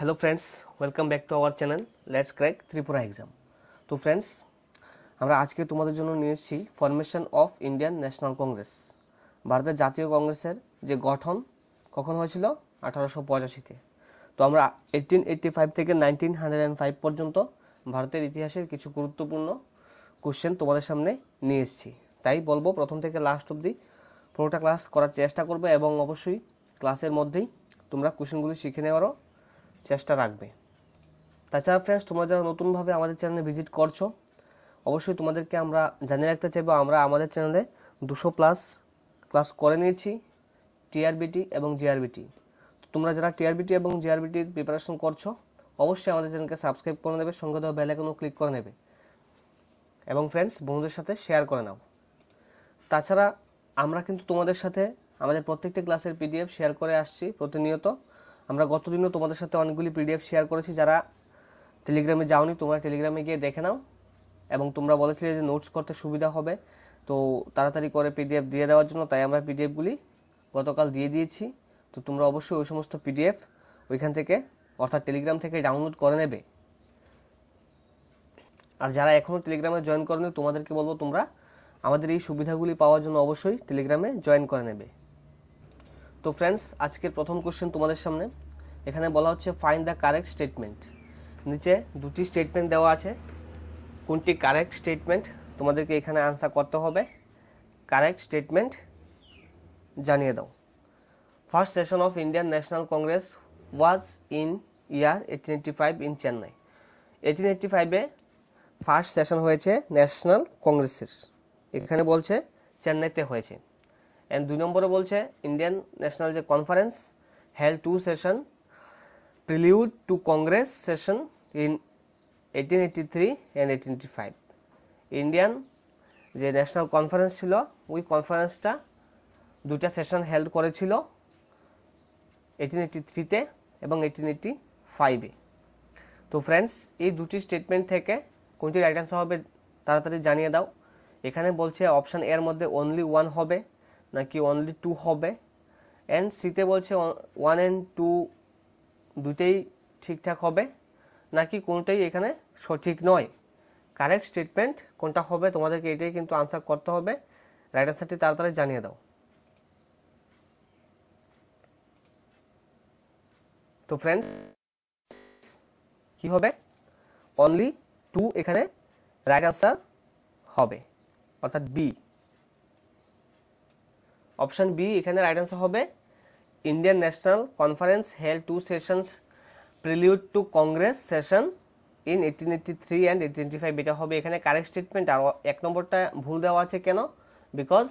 hello friends welcome back to our channel let's crack Tripura exam তো friends আমরা আজকে তোমাদের জন্য নিয়ে এসেছি formation of Indian National Congress ভারতের জাতীয় কংগ্রেসের যে গঠন কখন হয়েছিল আঠারোশো পঁচাশিতে তো আমরা এইটিন এইটটি ফাইভ থেকে নাইনটিন হান্ড্রেড অ্যান্ড ফাইভ পর্যন্ত ভারতের ইতিহাসের কিছু গুরুত্বপূর্ণ কোশ্চেন তোমাদের সামনে নিয়ে এসেছি তাই বলবো প্রথম থেকে লাস্ট অবধি পুরোটা ক্লাস করার চেষ্টা করবে এবং অবশ্যই ক্লাসের মধ্যেই তোমরা কোশ্চেনগুলি শিখে নেওয়ারও চেষ্টা রাখবে তাছাড়া ফ্রেন্ডস তোমরা যারা নতুনভাবে আমাদের চ্যানেলে ভিজিট করছো অবশ্যই তোমাদেরকে আমরা জানিয়ে রাখতে চাইবো আমরা আমাদের চ্যানেলে দুশো প্লাস ক্লাস করে নিয়েছি টিআরবিটি এবং জিআরবিটি তোমরা যারা টিআরবিটি এবং জিআরবিটির প্রিপারেশন করছো অবশ্যই আমাদের চ্যানেলকে সাবস্ক্রাইব করে নেবে সঙ্গে দেওয়া বেলাইকনও ক্লিক করে নেবে এবং ফ্রেন্ডস বন্ধুদের সাথে শেয়ার করে নাও তাছাড়া আমরা কিন্তু তোমাদের সাথে আমাদের প্রত্যেকটি ক্লাসের পিডিএফ শেয়ার করে আসছি প্রতিনিয়ত আমরা গতদিনও তোমাদের সাথে অনেকগুলি পিডিএফ শেয়ার করেছি যারা টেলিগ্রামে যাওনি তোমরা টেলিগ্রামে গিয়ে দেখে নাও এবং তোমরা বলেছিলে যে নোটস করতে সুবিধা হবে তো তাড়াতাড়ি করে পিডিএফ দিয়ে দেওয়ার জন্য তাই আমরা পিডিএফগুলি গতকাল দিয়ে দিয়েছি তো তোমরা অবশ্যই ওই সমস্ত পিডিএফ ওইখান থেকে অর্থাৎ টেলিগ্রাম থেকে ডাউনলোড করে নেবে আর যারা এখনও টেলিগ্রামে জয়েন করেনি তোমাদেরকে বলবো তোমরা আমাদের এই সুবিধাগুলি পাওয়ার জন্য অবশ্যই টেলিগ্রামে জয়েন করে নেবে তো ফ্রেন্ডস আজকের প্রথম কোশ্চেন তোমাদের সামনে এখানে বলা হচ্ছে ফাইন্ড দ্য কারেক্ট স্টেটমেন্ট নিচে দুটি স্টেটমেন্ট দেওয়া আছে কোনটি কারেক্ট স্টেটমেন্ট তোমাদেরকে এখানে আনসার করতে হবে কারেক্ট স্টেটমেন্ট জানিয়ে দাও first session of Indian National Congress was in year eighteen eighty five in Chennai eighteen eighty ফাইভে ফার্স্ট সেশন হয়েছে ন্যাশনাল কংগ্রেসের এখানে বলছে চেন্নাইতে হয়েছে অ্যান্ড দুই নম্বরে বলছে ইন্ডিয়ান ন্যাশনাল যে conference held two session prelude to Congress session in eighteen eighty three and eighteen eighty five Indian যে ন্যাশনাল কনফারেন্স ছিল ওই কনফারেন্সটা দুটা সেশন হেল্ড করেছিল এইটিন এইটি থ্রিতে এবং এইটিন এইটি ফাইভে তো ফ্রেন্ডস এই দুটি স্টেটমেন্ট থেকে কোনটি রাইট অ্যান্সার হবে তাড়াতাড়ি জানিয়ে দাও এখানে বলছে অপশান এর মধ্যে অনলি ওয়ান হবে নাকি অনলি টু হবে অ্যান্ড সিতে বলছে ওয়ান অ্যান্ড টু দুটেই ঠিকঠাক হবে নাকি কোনোটাই এখানে সঠিক নয় কারেক্ট স্টেটমেন্ট কোনটা হবে তোমাদেরকে এটাই কিন্তু আনসার করতে হবে রাইট আনসারটি তাড়াতাড়ি জানিয়ে দাও তো ফ্রেন্ডস কি হবে অনলি টু এখানে রাইট আনসার হবে অর্থাৎ বি অপশান বি এখানে রাইট আনসার হবে Indian National Conference held two sessions prelude to Congress session in eighteen eighty three and eighteen five এটা হবে এখানে কারেক্ট স্টেটমেন্ট আর এক নম্বরটা ভুল দেওয়া আছে কেন বিকজ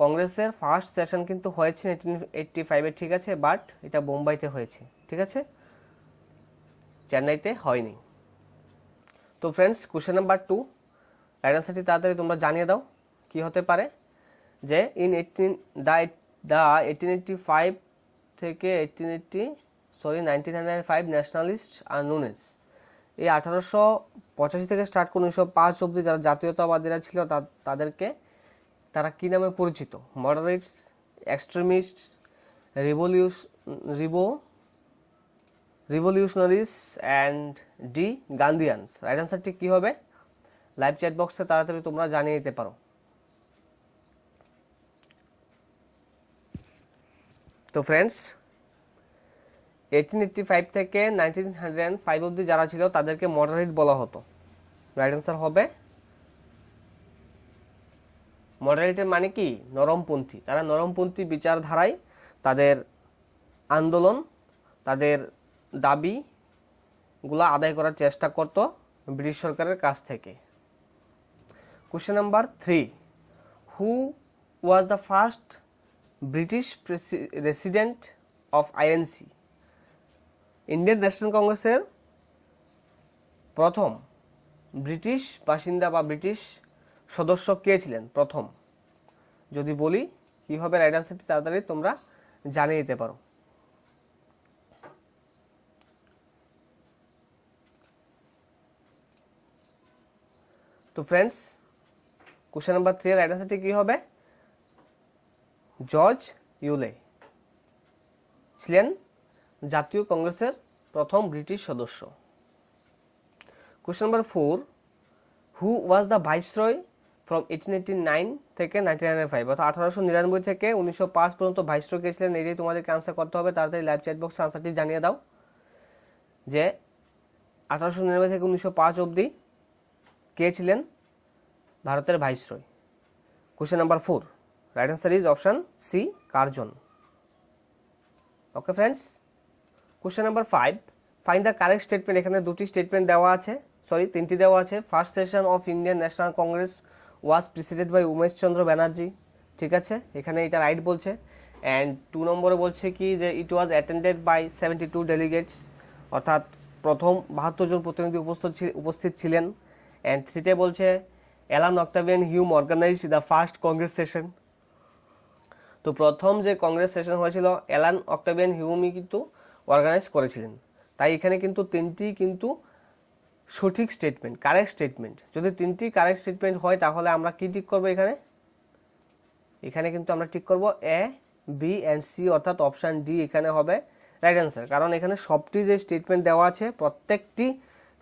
কংগ্রেসের ফার্স্ট সেশন কিন্তু হয়েছে এইটিন এইটটি ফাইভে ঠিক আছে বাট এটা বোম্বাইতে হয়েছে ঠিক আছে চেন্নাইতে হয়নি তো ফ্রেন্ডস কোশ্চেন নাম্বার টু অ্যাডান্সারটি তাড়াতাড়ি তোমরা জানিয়ে দাও কি হতে পারে যে ইন এইটিন দা দা এইটিন এইটটি ফাইভ থেকে eighteen eighty sorry nineteen hundred five nationalist আর নুনেস এই আঠারোশো পঁচাশি থেকে স্টার্ট করে উনিশশো পাঁচ অব্দি যারা জাতীয়তাবাদীরা ছিল তাদেরকে তারা কী নামে পরিচিত মডারেটস এক্সট্রিমিস্ট রিভলিউশ রিভো revolutionaries and the Gandhians right আনসারটি কী হবে লাইভ চ্যাট বক্সে তাড়াতাড়ি তোমরা জানিয়ে দিতে পারো তো ফ্রেন্ডস এইটিন এইটটি ফাইভ থেকে নাইনটিন হান্ড্রেড ফাইভ অব্দি যারা ছিল তাদেরকে মডারেট বলা হতো রাইট অ্যান্সার হবে মডারেটের মানে কি নরমপন্থী তারা নরমপন্থী বিচারধারায় তাদের আন্দোলন তাদের দাবিগুলা আদায় করার চেষ্টা করত ব্রিটিশ সরকারের কাছ থেকে question number three who was the first British resident of INC Indian National কংগ্রেসের প্রথম ব্রিটিশ বাসিন্দা বা ব্রিটিশ সদস্য কে ছিলেন প্রথম যদি বলি কী হবে রাইট আনসারটি তাড়াতাড়ি তোমরা জানিয়ে দিতে পারো তো friends question number three right আনসারটি কী হবে জর্জ ইউলে ছিলেন জাতীয় কংগ্রেসের প্রথম ব্রিটিশ সদস্য question number four who was the viceroy from eighteen eighteen nine থেকে নাইনটিন নাইনের ফাইভ অর্থাৎ আঠারোশো নিরানব্বই থেকে উনিশশো পাঁচ পর্যন্ত ভাইসরয় কে ছিলেন এটাই তোমাদেরকে আনসার করতে হবে তাড়াতাড়ি লাইভ চ্যাট বক্সে আনসারটি জানিয়ে দাও যে আঠারোশো নিরানব্বই থেকে উনিশশো পাঁচ অবধি কে ছিলেন ভারতের viceroy question number four right answer is option C Curzon okay friends question number five find the correct statement এখানে দুটি স্টেটমেন্ট দেওয়া আছে সরি তিনটি দেওয়া আছে first session of Indian National Congress was presided by Umesh Chandra Banerjee ঠিক আছে এখানে এটা রাইট বলছে অ্যান্ড টু নম্বরে বলছে কি যে it was attended by seventy two delegates অর্থাৎ প্রথম বাহাত্তর জন প্রতিনিধি উপস্থিত উপস্থিত ছিলেন অ্যান্ড থ্রিতে বলছে Allan Octavian Hume organize the first Congress session তো প্রথম যে কংগ্রেস সেশন হয়েছিল অ্যালান অক্টাভিয়ান হিউমি কিন্তু অর্গানাইজ করেছিলেন তাই এখানে কিন্তু তিনটি কিন্তু সঠিক স্টেটমেন্ট কারেক্ট স্টেটমেন্ট যদি তিনটি কারেক্ট স্টেটমেন্ট হয় তাহলে আমরা কি ঠিক করব এখানে এখানে কিন্তু আমরা ঠিক করব এ বি অ্যান্ড সি অর্থাৎ অপশান ডি এখানে হবে রাইট অ্যান্সার কারণ এখানে সবটি যে স্টেটমেন্ট দেওয়া আছে প্রত্যেকটি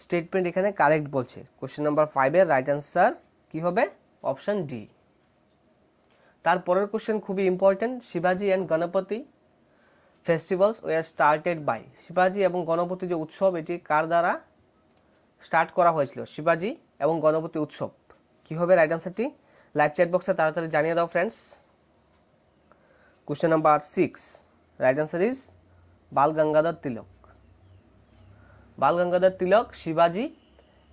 স্টেটমেন্ট এখানে কারেক্ট বলছে কোশ্চেন নাম্বার ফাইভের রাইট অ্যান্সার কি হবে অপশান ডি তারপরের কোশ্চেন খুবই ইম্পর্টেন্ট শিবাজি and Ganapati festivals war started by শিবাজি এবং গণপতি যে উৎসব এটি কার দ্বারা স্টার্ট করা হয়েছিল শিবাজি এবং গণপতি উৎসব কী হবে রাইট অ্যান্সারটি লাইভ চ্যাট বক্সে তাড়াতাড়ি জানিয়ে দাও friends question number six right answer is Bal Gangadhar Tilak Bal Gangadhar Tilak শিবাজি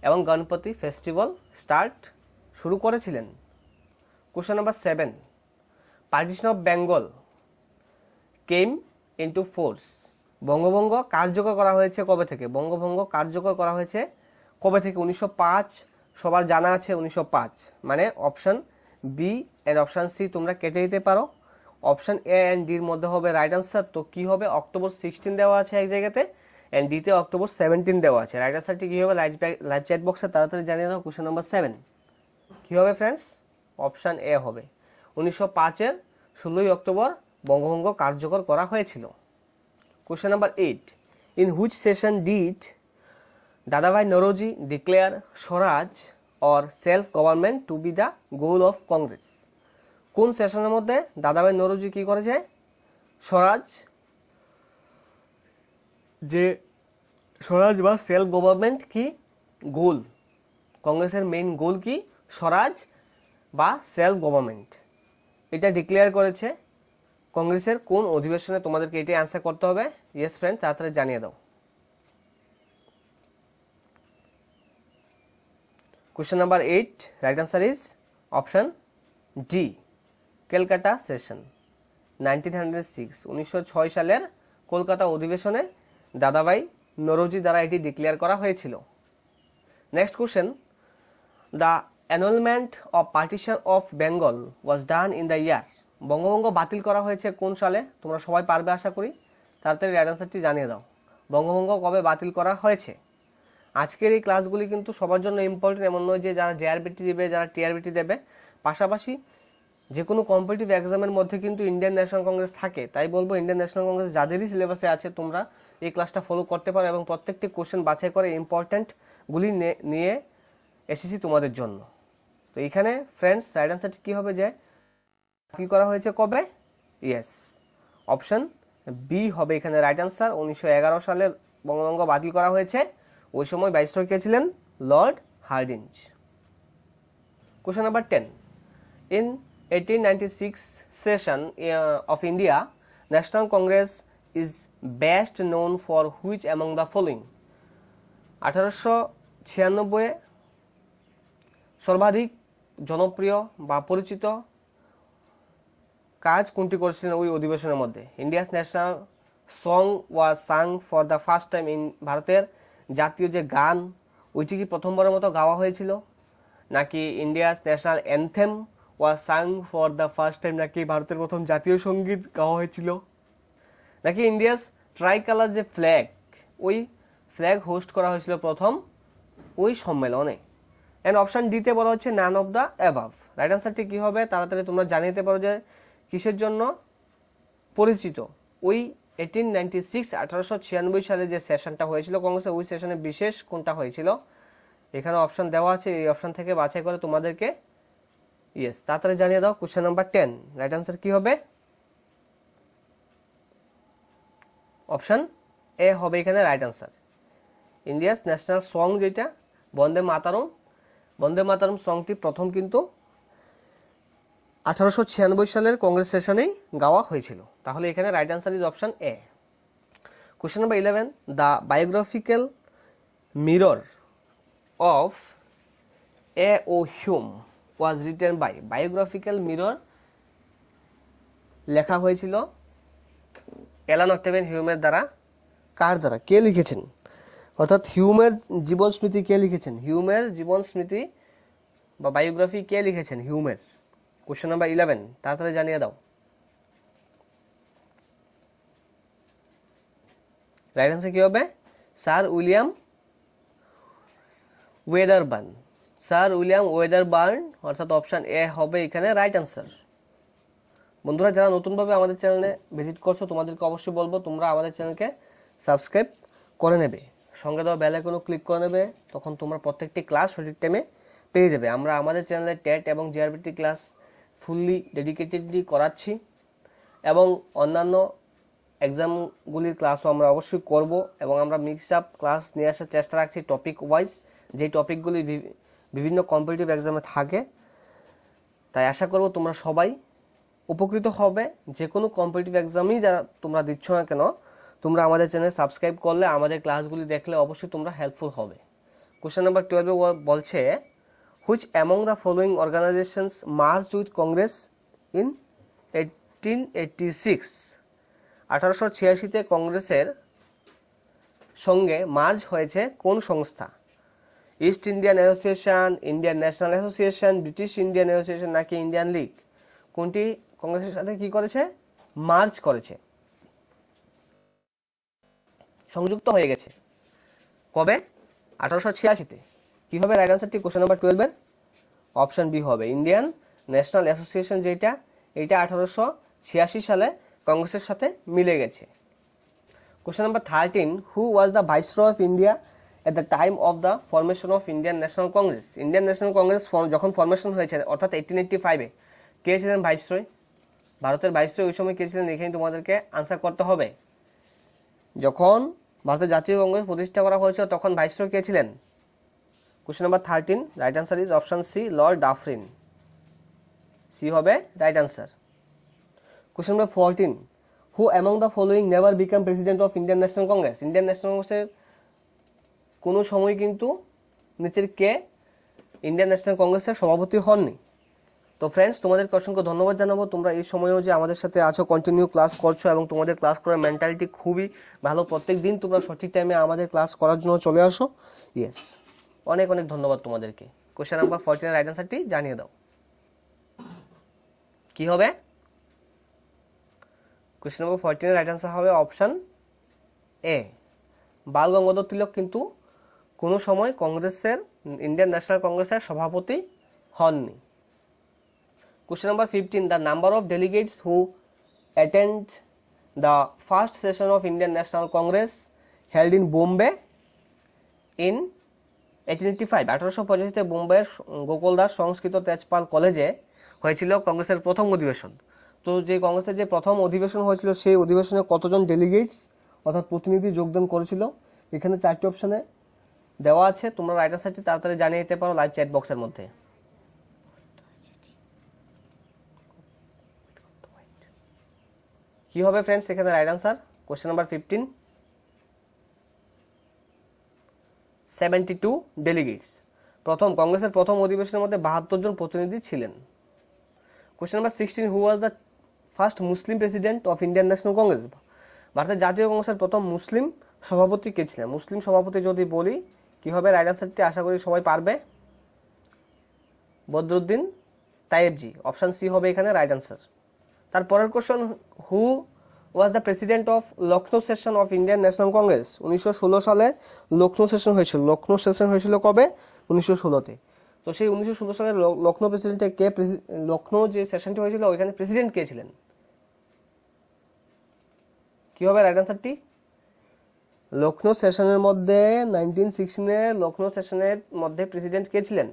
এবং গণপতি ফেস্টিভ্যাল স্টার্ট শুরু করেছিলেন question number seven partition of Bengal came into force বঙ্গভঙ্গ কার্যকর করা হয়েছে কবে থেকে বঙ্গভঙ্গ কার্যকর করা হয়েছে কবে থেকে উনিশশো সবার জানা আছে উনিশশো মানে option B and option C তোমরা কেটে দিতে পারো অপশান এ অ্যান্ড ডির মধ্যে হবে রাইট আনসার তো কি হবে অক্টোবর সিক্সটিন দেওয়া আছে এক জায়গাতে অ্যান্ড ডিতে অক্টোবর সেভেন্টিন দেওয়া আছে রাইট আনসারটি কী হবে লাইভ লাইভ চ্যাট বক্সে তাড়াতাড়ি জানিয়ে দাও কোশ্চেন নম্বর সেভেন কী হবে ফ্রেন্ডস অপশান এ হবে উনিশশো পাঁচের ষোলোই অক্টোবর বঙ্গভঙ্গ কার্যকর করা হয়েছিল question number eight in which session did Dadabhai Naoroji declare swaraj or self government to be the goal of Congress কোন সেশনের মধ্যে দাদাভাই নরোজি কী করেছে স্বরাজ যে স্বরাজ বা সেলফ গভর্নমেন্ট কি গোল কংগ্রেসের মেইন গোল কি স্বরাজ বা সেলফ গভর্নমেন্ট এটা ডিক্লেয়ার করেছে কংগ্রেসের কোন অধিবেশনে তোমাদেরকে এটাই অ্যান্সার করতে হবে ইয়েস ফ্রেন্ড তাড়াতাড়ি জানিয়ে দাও question number eight right answer is option D Kolkata session nineteen hundred six উনিশশো ছয় সালের কলকাতা অধিবেশনে দাদাভাই নরোজি দ্বারা এটি ডিক্লেয়ার করা হয়েছিল next question the annulment of partition of Bengal was done in the year বঙ্গভঙ্গ বাতিল করা হয়েছে কোন সালে তোমরা সবাই পারবে আশা করি তাড়াতাড়ি রাইট অ্যান্সারটি জানিয়ে দাও বঙ্গভঙ্গ কবে বাতিল করা হয়েছে আজকের এই ক্লাসগুলি কিন্তু সবার জন্য ইম্পর্টেন্ট এমন নয় যে যারা জেআরবিটি দেবে যারা টিআরবিটি দেবে পাশাপাশি যে কোনো কম্পিটিভ এক্সামের মধ্যে কিন্তু ইন্ডিয়ান ন্যাশনাল কংগ্রেস থাকে তাই বলবো ইন্ডিয়ান ন্যাশনাল কংগ্রেস যাদেরই সিলেবাসে আছে তোমরা এই ক্লাসটা ফলো করতে পারো এবং প্রত্যেকটি কোশ্চেন বাছাই করে ইম্পর্ট্যান্টগুলি নিয়ে এসেছি তোমাদের জন্য তো এখানে ফ্রেন্ডস রাইট অ্যান্সারটি কী হবে যে কি করা হয়েছে কবে ইয়েস অপশন বি হবে এখানে রাইট অ্যান্সার উনিশশো সালে বঙ্গবঙ্গ বাতিল করা হয়েছে ওই সময় বাইশ গিয়েছিলেন ছিলেন Lord Hardinge question number ten in eighteen ninety six session of India National Congress is best known for which among the following আঠারোশো ছিয়ানব্বই সর্বাধিক জনপ্রিয় বা পরিচিত কাজ কোনটি করেছিলেন ওই অধিবেশনের মধ্যে India's national song was sang for the first time in ভারতের জাতীয় যে গান ওইটি কি প্রথমবারের মতো গাওয়া হয়েছিল নাকি India's national anthem was sang for the first time নাকি ভারতের প্রথম জাতীয় সঙ্গীত গাওয়া হয়েছিল নাকি ইন্ডিয়াস ট্রাই কালার যে ফ্ল্যাগ ওই ফ্ল্যাগ হোস্ট করা হয়েছিল প্রথম ওই সম্মেলনে অ্যান্ড অপশান ডিতে বলা হচ্ছে none of the above right আনসারটি কী হবে তাড়াতাড়ি তোমরা জানিয়ে দিতে পারো যে কিসের জন্য পরিচিত ওই এইটিন নাইনটি সিক্স আঠারোশো ছিয়ানব্বই সালে যে সেশনটা হয়েছিল কংগ্রেসের ওই সেশনে বিশেষ কোনটা হয়েছিল এখানে অপশান দেওয়া আছে এই অপশান থেকে বাছাই করে তোমাদেরকে ইয়েস তাড়াতাড়ি জানিয়ে দাও question number ten right answer কী হবে অপশান এ হবে এখানে right answer India's national song যেটা বন্দে মাতারং বন্দে মাতারম সংটি প্রথম কিন্তু আঠারোশো ছিয়ানব্বই সালের কংগ্রেস সেশনেই গাওয়া হয়েছিল তাহলে এখানে right answer is option A question number eleven the biographical mirror of A O Hume was written by biographical mirror লেখা হয়েছিল এলান অক্টেভেন হিউমের দ্বারা কার দ্বারা কে লিখেছেন অর্থাৎ হিউমের জীবন স্মৃতি কে লিখেছেন হিউমের জীবন স্মৃতি বা বায়োগ্রাফি কে লিখেছেন হিউমের কোশ্চেন নাম্বার ইলেভেন তাড়াতাড়ি জানিয়ে দাও রাইট আনসার কী হবে sir William Wedderburn sir William Wedderburn অর্থাৎ অপশান এ হবে এখানে রাইট আনসার বন্ধুরা যারা নতুনভাবে আমাদের চ্যানেলে ভিজিট করছো তোমাদেরকে অবশ্যই বলবো তোমরা আমাদের চ্যানেলকে সাবস্ক্রাইব করে নেবে সঙ্গে দেওয়া বেল আইকনও ক্লিক করে নেবে তখন তোমরা প্রত্যেকটি ক্লাস সঠিক টাইমে পেয়ে যাবে আমরা আমাদের চ্যানেলে টেট এবং জিআরবিটি ক্লাস ফুললি ডেডিকেটেডলি করাচ্ছি এবং অন্যান্য এক্সামগুলির ক্লাসও আমরা অবশ্যই করব এবং আমরা মিক্স আপ ক্লাস নিয়ে আসার চেষ্টা রাখছি টপিক ওয়াইজ যে টপিকগুলি বিভিন্ন কম্পিটিটিভ এক্সামে থাকে তাই আশা করব তোমরা সবাই উপকৃত হবে যে কোনো কম্পিটিটিভ এক্সামই যারা তোমরা দিচ্ছ না কেন তোমরা আমাদের চ্যানেল সাবস্ক্রাইব করলে আমাদের ক্লাসগুলি দেখলে অবশ্যই তোমরা হেল্পফুল হবে কোশ্চেন নাম্বার টুয়েলভে বলছে which among the following organisations merged with Congress in eighteen eighty six আঠারোশো ছিয়াশিতে কংগ্রেসের সঙ্গে মার্জ হয়েছে কোন সংস্থা East Indian Association Indian National Association British Indian Association নাকি ইন্ডিয়ান লিগ কোনটি কংগ্রেসের সাথে কি করেছে মার্চ করেছে সংযুক্ত হয়ে গেছে কবে আঠারোশো ছিয়াশিতে কী হবে রাইট আনসারটি কোশ্চেন নাম্বার টুয়েলভের অপশান বি হবে ইন্ডিয়ান ন্যাশনাল অ্যাসোসিয়েশন যেটা এটা আঠারোশো ছিয়াশি সালে কংগ্রেসের সাথে মিলে গেছে question number thirteen who was the viceroy of India at the time of the formation of Indian National Congress Indian National Congress যখন ফরমেশন হয়েছে অর্থাৎ এইটিন এইটটি ফাইভে কে ছিলেন ভাইসরয় ভারতের ভাইসরয় ওই সময় কে ছিলেন এখানে তোমাদেরকে আনসার করতে হবে যখন ভারতের জাতীয় কংগ্রেস প্রতিষ্ঠা করা হয়েছিল তখন ভাইসরয় কে ছিলেন question number thirteen right answer is option C Lord Dufferin C হবে right answer question number fourteen who among the following never become president of Indian National Congress Indian National কংগ্রেসের কোনো সময় কিন্তু নিচের কে ইন্ডিয়ান ন্যাশনাল কংগ্রেসের সভাপতি হননি তো ফ্রেন্ডস তোমাদেরকে অসংখ্য ধন্যবাদ জানাবো তোমরা এই সময়েও যে আমাদের সাথে আছো কন্টিনিউ ক্লাস করছো এবং তোমাদের ক্লাস করার মেন্টালিটি খুবই ভালো প্রত্যেক দিন তোমরা সঠিক টাইমে আমাদের ক্লাস করার জন্য চলে আসো ইয়েস অনেক অনেক ধন্যবাদ তোমাদেরকে কোয়েশ্চেন নাম্বার ফর্টিনের রাইট অ্যান্সারটি জানিয়ে দাও কি হবে কোয়েশ্চেন নাম্বার ফর্টিনের রাইট অ্যান্সার হবে অপশান এ বাল গঙ্গাধর তিলক কিন্তু কোনো সময় কংগ্রেসের ইন্ডিয়ান ন্যাশনাল কংগ্রেসের সভাপতি হননি Question number 15. The number of delegates who attend the first session of Indian National Congress held in Bombay in 1885 আঠারোশো পঁচাশিতে বোম্বাইয়ের গোকুলদাস সংস্কৃত তেজপাল কলেজে হয়েছিল কংগ্রেসের প্রথম অধিবেশন তো যে কংগ্রেসের যে প্রথম অধিবেশন হয়েছিল সেই অধিবেশনে কতজন ডেলিগেটস অর্থাৎ প্রতিনিধি যোগদান করেছিল এখানে চারটি অপশানে দেওয়া আছে তোমরা রাইটার সাইডটি তাড়াতাড়ি জানিয়ে দিতে পারো লাইভ চ্যাট বক্সের মধ্যে কি হবে ফ্রেন্ডস এখানে right answer question number fifteen seventy two delegates প্রথম কংগ্রেসের প্রথম অধিবেশনের মধ্যে বাহাত্তর জন প্রতিনিধি ছিলেন question number sixteen who was the first Muslim president of Indian National Congress ভারতের জাতীয় কংগ্রেসের প্রথম মুসলিম সভাপতি কে ছিলেন মুসলিম সভাপতি যদি বলি কি হবে রাইট আনসারটি আশা করি সবাই পারবে বদরুদ্দিন তাইবজি অপশান সি হবে এখানে রাইট আনসার তার পরের question who was the president of Lucknow session of Indian National Congress উনিশশো ষোলো সালে লক্ষ্ণৌ সেশন হয়েছিল লক্ষ্ণৌ সেশন হয়েছিল কবে উনিশশো ষোলোতে তো সেই উনিশশো ষোলো সালে লক্ষ্ণৌ প্রেসিডেন্টে কে লক্ষ্ণৌ যে সেশনটি হয়েছিল ওইখানে প্রেসিডেন্ট কে ছিলেন কি হবে রাইট আনসারটি লক্ষ্ণৌ সেশনের মধ্যে নাইনটিন সিক্সটিনে লক্ষ্ণৌ সেশনের মধ্যে প্রেসিডেন্ট কে ছিলেন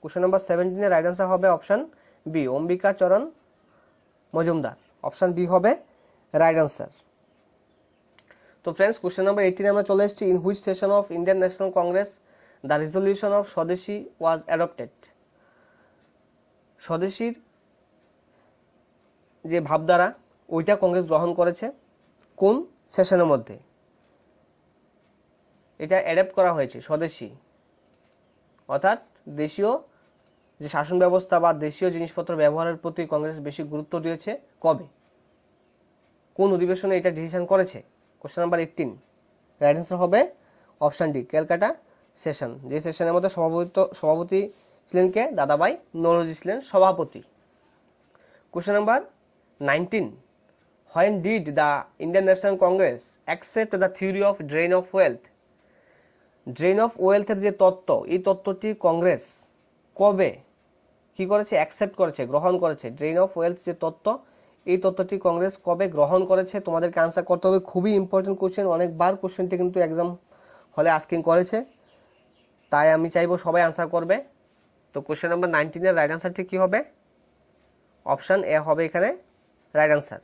কোশ্চেন নাম্বার সেভেন্টিনের রাইট আনসার হবে option B Ambika Charan Majumdar option B হবে রাইট আনসার তো ফ্রেন্ডস কোশ্চেন নাম্বার এইটিনে আমরা চলে এসেছি in which session of Indian National Congress the resolution of swadeshi was adopted স্বদেশীর যে ভাবধারা ওইটা কংগ্রেস গ্রহণ করেছে কোন সেশনের মধ্যে এটা অ্যাডাপ্ট করা হয়েছে স্বদেশী অর্থাৎ দেশীয় যে শাসন ব্যবস্থা বা দেশীয় জিনিসপত্র ব্যবহারের প্রতি কংগ্রেস বেশি গুরুত্ব দিয়েছে কবে কোন অধিবেশনে এটা ডিসিশন করেছে question number eighteen right answer হবে অপশান ডি ক্যালকাটা সেশন যে সেশনের মধ্যে সভাপতিত্ব সভাপতি ছিলেন কে দাদাভাই নরজি ছিলেন সভাপতি question number nineteen when did the Indian National Congress accept the theory of drain of wealth drain of ওয়েলথের যে তত্ত্ব এই তত্ত্বটি কংগ্রেস কবে কি করেছে অ্যাকসেপ্ট করেছে গ্রহণ করেছে ড্রেন অফ ওয়েলথ যে তত্ত্ব এই তত্ত্বটি কংগ্রেস কবে গ্রহণ করেছে তোমাদেরকে আনসার করতে হবে খুবই ইম্পর্টেন্ট কোয়েশ্চেন অনেকবার কোশ্চেনটি কিন্তু এক্সাম হলে আস্কিং করেছে তাই আমি চাইবো সবাই আনসার করবে তো কোশ্চেন নাম্বার নাইনটিনের রাইট আনসারটি কী হবে অপশান এ হবে এখানে রাইট আনসার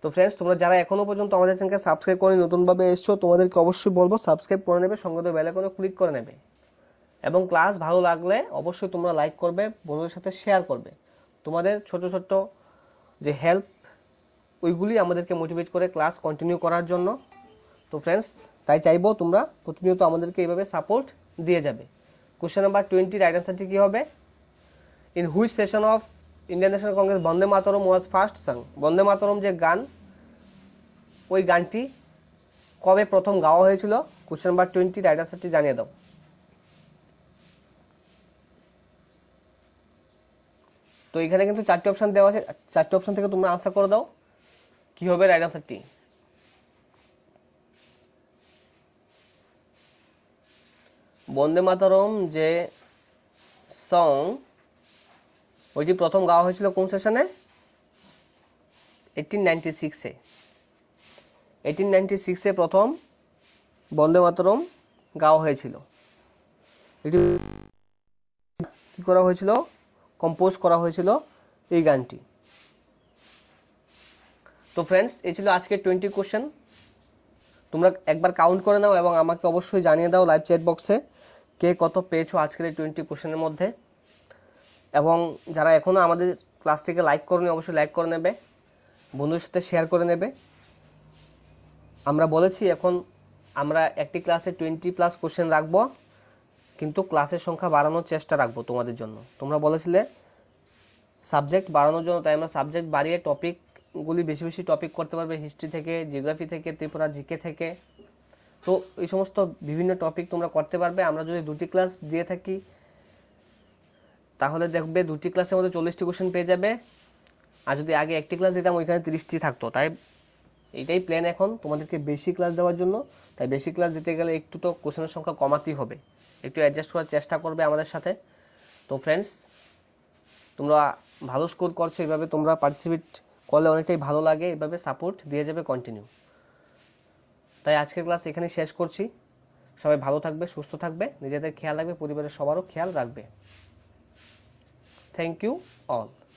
তো ফ্রেন্ডস তোমরা যারা এখনও পর্যন্ত আমাদের চ্যানেলকে সাবস্ক্রাইব করে নতুনভাবে এসছো তোমাদেরকে অবশ্যই বলবো সাবস্ক্রাইব করে নেবে সঙ্গে তো বেলাকনে ক্লিক করে নেবে এবং ক্লাস ভালো লাগলে অবশ্যই তোমরা লাইক করবে বন্ধুদের সাথে শেয়ার করবে তোমাদের ছোট ছোট যে হেল্প ওইগুলি আমাদেরকে মোটিভেট করে ক্লাস কন্টিনিউ করার জন্য তো ফ্রেন্ডস তাই চাইবো তোমরা প্রতিনিয়ত আমাদেরকে এইভাবে সাপোর্ট দিয়ে যাবে কোশ্চেন নাম্বার টোয়েন্টি রাইট অ্যান্সারটি কী হবে in which session of Indian National Congress Vande Mataram was first sang Vande Mataram যে গান ওই গানটি কবে প্রথম গাওয়া হয়েছিল কোশ্চেন নাম্বার টোয়েন্টি রাইট অ্যান্সারটি জানিয়ে দাও তো এখানে কিন্তু চারটি অপশান দেওয়া আছে চারটি অপশান থেকে তোমরা আনসার করে দাও কি হবে রাইট আনসারটি বন্দে মাতারম যে সং ওইটি প্রথম গাওয়া হয়েছিল কোন সেশনে এইটিন নাইনটি সিক্সে এইটিন নাইনটি সিক্সে প্রথম বন্দে মাতরম গাওয়া হয়েছিল এটি কী করা হয়েছিল কম্পোজ করা হয়েছিল এই গানটি তো ফ্রেন্ডস এ ছিল আজকে টোয়েন্টি কোশ্চেন তোমরা একবার কাউন্ট করে নাও এবং আমাকে অবশ্যই জানিয়ে দাও লাইভ চ্যাট বক্সে কে কত পেয়েছো আজকের এই টোয়েন্টি কোশ্চেনের মধ্যে এবং যারা এখনও আমাদের ক্লাসটিকে লাইক করনি অবশ্যই লাইক করে নেবে বন্ধুর সাথে শেয়ার করে নেবে আমরা বলেছি এখন আমরা একটি ক্লাসে টোয়েন্টি প্লাস কোশ্চেন রাখবো কিন্তু ক্লাসের সংখ্যা বাড়ানোর চেষ্টা রাখবো তোমাদের জন্য তোমরা বলেছিলে সাবজেক্ট বাড়ানোর জন্য তাই আমরা সাবজেক্ট বাড়িয়ে টপিকগুলি বেশি বেশি টপিক করতে পারবে হিস্ট্রি থেকে জিওগ্রাফি থেকে ত্রিপুরা জিকে থেকে তো এই সমস্ত বিভিন্ন টপিক তোমরা করতে পারবে আমরা যদি দুটি ক্লাস দিয়ে থাকি তাহলে দেখবে দুটি ক্লাসের মধ্যে চল্লিশটি কোশ্চেন পেয়ে যাবে আর যদি আগে একটি ক্লাস দিতাম ওইখানে তিরিশটি থাকতো তাই এটাই প্ল্যান এখন তোমাদেরকে বেশি ক্লাস দেওয়ার জন্য তাই বেশি ক্লাস দিতে গেলে একটু তো কোশ্চেনের সংখ্যা কমাতেই হবে একটু অ্যাডজাস্ট করার চেষ্টা করবে আমাদের সাথে তো ফ্রেন্ডস তোমরা ভালো স্কোর করছো এইভাবে তোমরা পার্টিসিপেট করলে অনেকটাই ভালো লাগে এভাবে সাপোর্ট দিয়ে যাবে কন্টিনিউ তাই আজকের ক্লাস এখানে শেষ করছি সবাই ভালো থাকবে সুস্থ থাকবে নিজেদের খেয়াল রাখবে পরিবারের সবারও খেয়াল রাখবে থ্যাংক ইউ অল